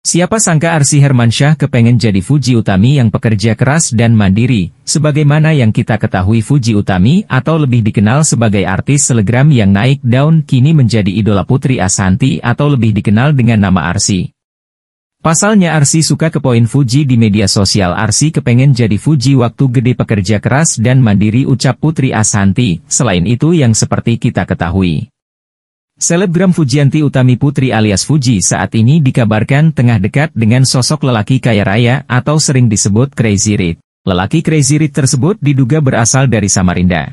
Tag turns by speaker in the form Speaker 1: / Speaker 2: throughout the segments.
Speaker 1: Siapa sangka Arsi Hermansyah kepengen jadi Fuji Utami yang pekerja keras dan mandiri, sebagaimana yang kita ketahui Fuji Utami atau lebih dikenal sebagai artis selegram yang naik daun kini menjadi idola Putri Asanti atau lebih dikenal dengan nama Arsi. Pasalnya Arsi suka ke poin Fuji di media sosial Arsi kepengen jadi Fuji waktu gede pekerja keras dan mandiri ucap Putri Asanti, selain itu yang seperti kita ketahui. Selebgram Fujianti Utami Putri alias Fuji saat ini dikabarkan tengah dekat dengan sosok lelaki kaya raya atau sering disebut Crazy Rich. Lelaki Crazy Rich tersebut diduga berasal dari Samarinda.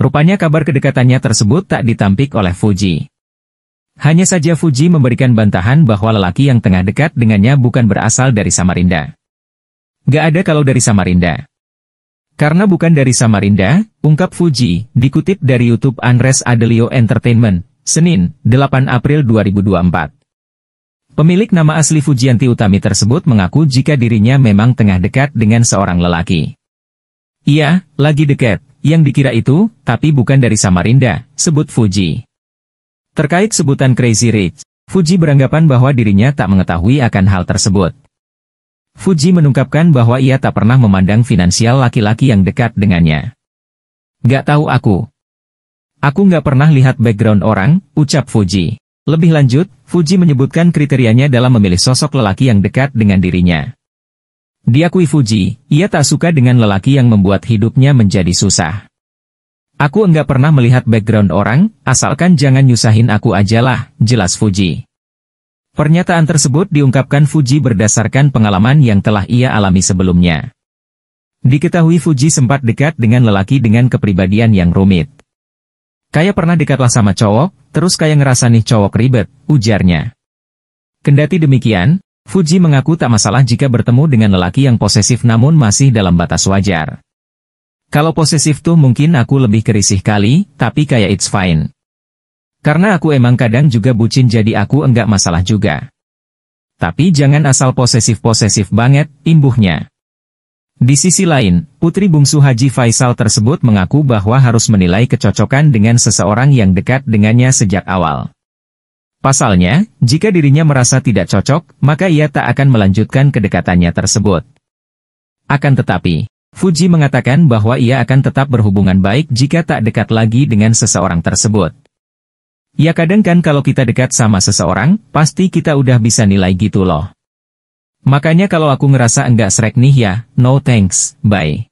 Speaker 1: Rupanya kabar kedekatannya tersebut tak ditampik oleh Fuji. Hanya saja Fuji memberikan bantahan bahwa lelaki yang tengah dekat dengannya bukan berasal dari Samarinda. Gak ada kalau dari Samarinda. Karena bukan dari Samarinda, ungkap Fuji, dikutip dari YouTube Andres Adelio Entertainment, Senin, 8 April 2024. Pemilik nama asli Fujianti Utami tersebut mengaku jika dirinya memang tengah dekat dengan seorang lelaki. Iya, lagi dekat, yang dikira itu, tapi bukan dari Samarinda, sebut Fuji. Terkait sebutan Crazy Rich, Fuji beranggapan bahwa dirinya tak mengetahui akan hal tersebut. Fuji menungkapkan bahwa ia tak pernah memandang finansial laki-laki yang dekat dengannya. Gak tahu aku, Aku nggak pernah lihat background orang, ucap Fuji. Lebih lanjut, Fuji menyebutkan kriterianya dalam memilih sosok lelaki yang dekat dengan dirinya. Diakui Fuji, ia tak suka dengan lelaki yang membuat hidupnya menjadi susah. Aku enggak pernah melihat background orang, asalkan jangan nyusahin aku ajalah, jelas Fuji. Pernyataan tersebut diungkapkan Fuji berdasarkan pengalaman yang telah ia alami sebelumnya. Diketahui Fuji sempat dekat dengan lelaki dengan kepribadian yang rumit. Kayak pernah lah sama cowok, terus kayak ngerasa nih cowok ribet, ujarnya. Kendati demikian, Fuji mengaku tak masalah jika bertemu dengan lelaki yang posesif namun masih dalam batas wajar. Kalau posesif tuh mungkin aku lebih kerisih kali, tapi kayak it's fine. Karena aku emang kadang juga bucin jadi aku enggak masalah juga. Tapi jangan asal posesif-posesif banget, imbuhnya. Di sisi lain, putri bungsu Haji Faisal tersebut mengaku bahwa harus menilai kecocokan dengan seseorang yang dekat dengannya sejak awal. Pasalnya, jika dirinya merasa tidak cocok, maka ia tak akan melanjutkan kedekatannya tersebut. Akan tetapi, Fuji mengatakan bahwa ia akan tetap berhubungan baik jika tak dekat lagi dengan seseorang tersebut. Ya kadang kan kalau kita dekat sama seseorang, pasti kita udah bisa nilai gitu loh. Makanya kalau aku ngerasa enggak srek nih ya, no thanks, bye.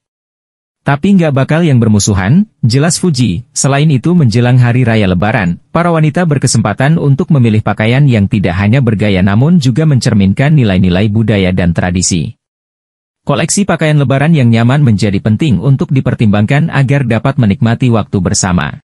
Speaker 1: Tapi nggak bakal yang bermusuhan, jelas Fuji. Selain itu menjelang hari raya lebaran, para wanita berkesempatan untuk memilih pakaian yang tidak hanya bergaya namun juga mencerminkan nilai-nilai budaya dan tradisi. Koleksi pakaian lebaran yang nyaman menjadi penting untuk dipertimbangkan agar dapat menikmati waktu bersama.